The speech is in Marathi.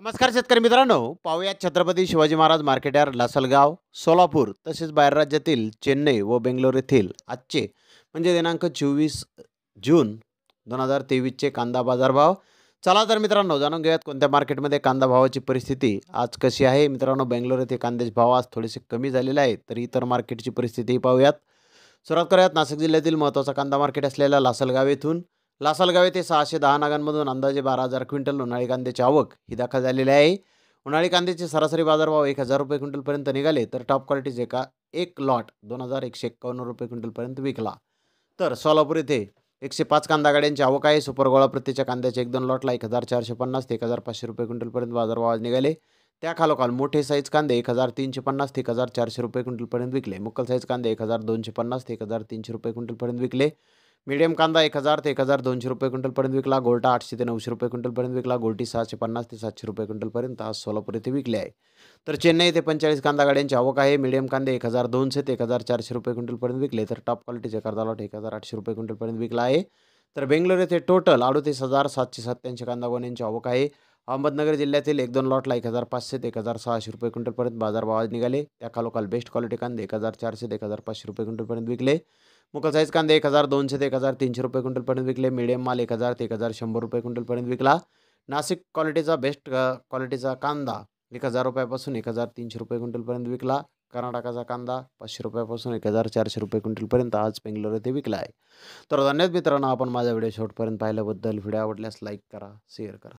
नमस्कार शेतकरी मित्रांनो पाहुयात छत्रपती शिवाजी महाराज मार्केट यार लासलगाव सोलापूर तसेच बाहेर राज्यातील चेन्नई व बेंगलोर येथील आजचे म्हणजे दिनांक चोवीस जून दोन हजार तेवीसचे कांदा बाजारभाव चला तर मित्रांनो जाणून घेऊयात कोणत्या मार्केटमध्ये कांदा भावाची परिस्थिती आज कशी आहे मित्रांनो बेंगलोर येथे कांद्याचे भाव आज थोडेसे कमी झालेले आहेत तर इतर मार्केटची परिस्थितीही पाहूयात सुरुवात करूयात नाशिक जिल्ह्यातील महत्त्वाचा कांदा मार्केट असलेल्या लासलगाव येथून लासलगाव येथे सहाशे दहा नागांमधून अंदाजे बारा हजार क्विंटल उन्हाळी कांद्याची आवक ही दाखल झालेली आहे उन्हाळी कांद्याचे सरासरी बाजारभाव एक हजार रुपये क्विंटलपर्यंत निघाले तर टॉप क्वालिटीचे एका एक लॉट दोन हजार एकशे एक्कावन्न रुपये क्विंटलपर्यंत विकला तर सोलापूर येथे एकशे पाच कांदा गाड्यांची आवक आहे सुपर गोळा प्रतीच्या कांद्याच्या एक दोन लॉटला एक हजार चारशे पन्नास ते एक हजार पाचशे रुपये क्विंटलपर्यंत बाजारभावाज निघाले त्या खालोखाल मोठे साईज कांदे एक हजार तीनशे पन्नास ते एक हजार चारशे रुपये क्विंटलपर्यंत विकले मुक्कल साईज कांदे एक हजार दोनशे पन्नास ते एक हजार तीनशे रुपये क्विंटलपर्यंत विकले मीडियम कांदा एक हजार ते एक हजार दोनशे रुपये क्विंटलपर्यंत विकला गोलटा आठशे ते नऊशे रुपये क्विंटलपर्यंत विकला गोल्टी सहाशे पन्नास ते सातशे रुपये क्विंटलपर्यंत आज सोलापूर येथे विकले आहे तर चेन्नई ते पंचेचाळीस कांदा गाड्यांची आवक आहे मीडियम कांदे एक हजार दोनशे ते एक हजार चारशे रुपये क्विंटलपर्यंत विकले तर टॉप क्वालिटीचे लॉट एक हजार आठशे रुपये क्विंटलपर्यंत विकला आहे तर बेंगलोर येथे टोटल अडतीस हजार सातशे सत्त्याऐंशी कांदा गोण्यांची आवक आहे अहमदनगर जिल्ह्यातील एक दोन लॉटला एक हजार पाचशे ते एक हजार सहाशे रुपये क्विंटलपर्यंत बाजारभावात निघाले त्या खालोखाल बेस्ट क्वालिटी कांदे एक हजार चारशे ते एक हजार पाचशे रुपये क्विंटलपर्यंत विकले मुकल साईज कांदे एक हजार दोनशे ते एक हजार तीनशे रुपये क्विंटलपर्यंत विकले मिडियम माल एक हजार ते एक हजार शंभर रुपये क्विंटलपर्यंत विकला नाशिक क्वालिटीचा बेस्ट क्वालिटीचा कांदा एक हजार रुपयापासून एक हजार तीनशे रुपये क्विंटलपर्यंत विकला कर्नाटकाचा कांदा पाचशे रुपयापासून एक हजार चारशे रुपये क्विंटलपर्यंत आज बेंगलोर येथे विकला आहे तर धन्यवाद मित्रांनो आपण माझा व्हिडिओ शेवटपर्यंत पाहिल्याबद्दल व्हिडिओ आवडल्यास लाईक करा शेअर करा